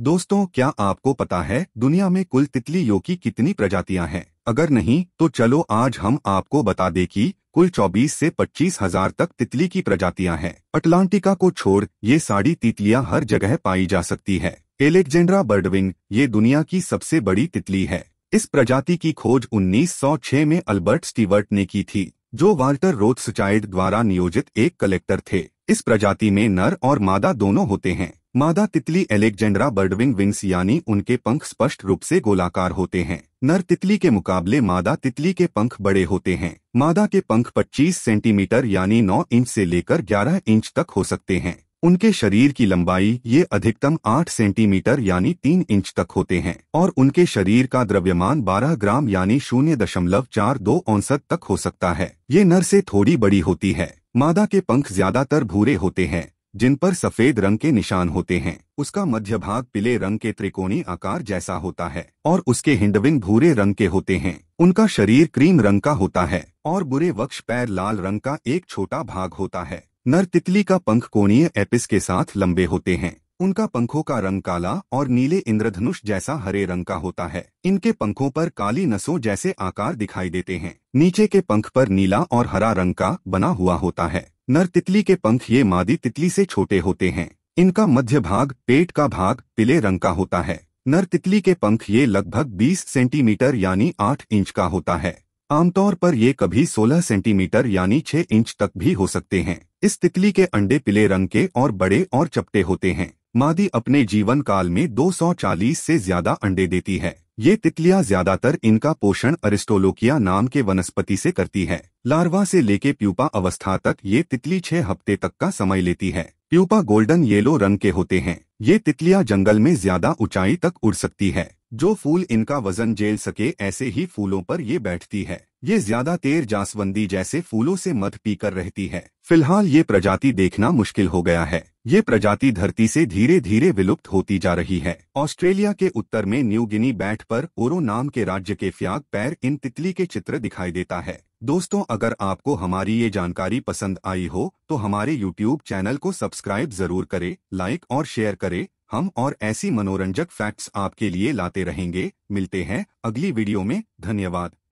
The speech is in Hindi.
दोस्तों क्या आपको पता है दुनिया में कुल तितलियों की कितनी प्रजातियां हैं अगर नहीं तो चलो आज हम आपको बता दें कि कुल 24 से पच्चीस हजार तक तितली की प्रजातियां हैं अटलांटिका को छोड़ ये साड़ी तितलियां हर जगह पाई जा सकती है एलेक्जेंड्रा बर्डविंग ये दुनिया की सबसे बड़ी तितली है इस प्रजाति की खोज 1906 में अल्बर्ट स्टीवर्ट ने की थी जो वाल्टर रोथसचाइड द्वारा नियोजित एक कलेक्टर थे इस प्रजाति में नर और मादा दोनों होते हैं मादा तितली एलेक्जेंड्रा बर्डविंग विंग्स यानी उनके पंख स्पष्ट रूप से गोलाकार होते हैं नर तितली के मुकाबले मादा तितली के पंख बड़े होते हैं मादा के पंख 25 सेंटीमीटर यानी 9 इंच से लेकर 11 इंच तक हो सकते हैं उनके शरीर की लंबाई ये अधिकतम 8 सेंटीमीटर यानी 3 इंच तक होते हैं और उनके शरीर का द्रव्यमान 12 ग्राम यानी शून्य दशमलव चार दो औसत तक हो सकता है ये नर से थोड़ी बड़ी होती है मादा के पंख ज्यादातर भूरे होते हैं जिन पर सफेद रंग के निशान होते हैं उसका मध्य भाग पीले रंग के त्रिकोणी आकार जैसा होता है और उसके हिंडविंग भूरे रंग के होते हैं उनका शरीर क्रीम रंग का होता है और बुरे वक्ष पैर लाल रंग का एक छोटा भाग होता है नर तितली का पंख कोणीय एपिस के साथ लंबे होते हैं उनका पंखों का रंग काला और नीले इंद्रधनुष जैसा हरे रंग का होता है इनके पंखों पर काली नसों जैसे आकार दिखाई देते हैं नीचे के पंख पर नीला और हरा रंग का बना हुआ होता है नर तितली के पंख ये मादी तितली से छोटे होते हैं इनका मध्य भाग पेट का भाग पीले रंग का होता है नर तितली के पंख ये लगभग 20 सेंटीमीटर यानी 8 इंच का होता है आमतौर पर ये कभी 16 सेंटीमीटर यानी 6 इंच तक भी हो सकते हैं इस तितली के अंडे पीले रंग के और बड़े और चपटे होते हैं मादी अपने जीवन काल में 240 से ज्यादा अंडे देती है ये तितलियां ज्यादातर इनका पोषण अरिस्टोलोकिया नाम के वनस्पति से करती है लार्वा से लेके प्यूपा अवस्था तक ये तितली छह हफ्ते तक का समय लेती है प्यूपा गोल्डन येलो रंग के होते हैं ये तितलियां जंगल में ज्यादा ऊंचाई तक उड़ सकती है जो फूल इनका वजन झेल सके ऐसे ही फूलों पर ये बैठती है ये ज्यादा तेर जासवंदी जैसे फूलों से मध पीकर रहती है फिलहाल ये प्रजाति देखना मुश्किल हो गया है ये प्रजाति धरती से धीरे धीरे विलुप्त होती जा रही है ऑस्ट्रेलिया के उत्तर में न्यू गिनी बैट पर ओरो नाम के राज्य के फ्याग पैर इन तितली के चित्र दिखाई देता है दोस्तों अगर आपको हमारी ये जानकारी पसंद आई हो तो हमारे यूट्यूब चैनल को सब्सक्राइब जरूर करे लाइक और शेयर करे हम और ऐसी मनोरंजक फैक्ट्स आपके लिए लाते रहेंगे मिलते हैं अगली वीडियो में धन्यवाद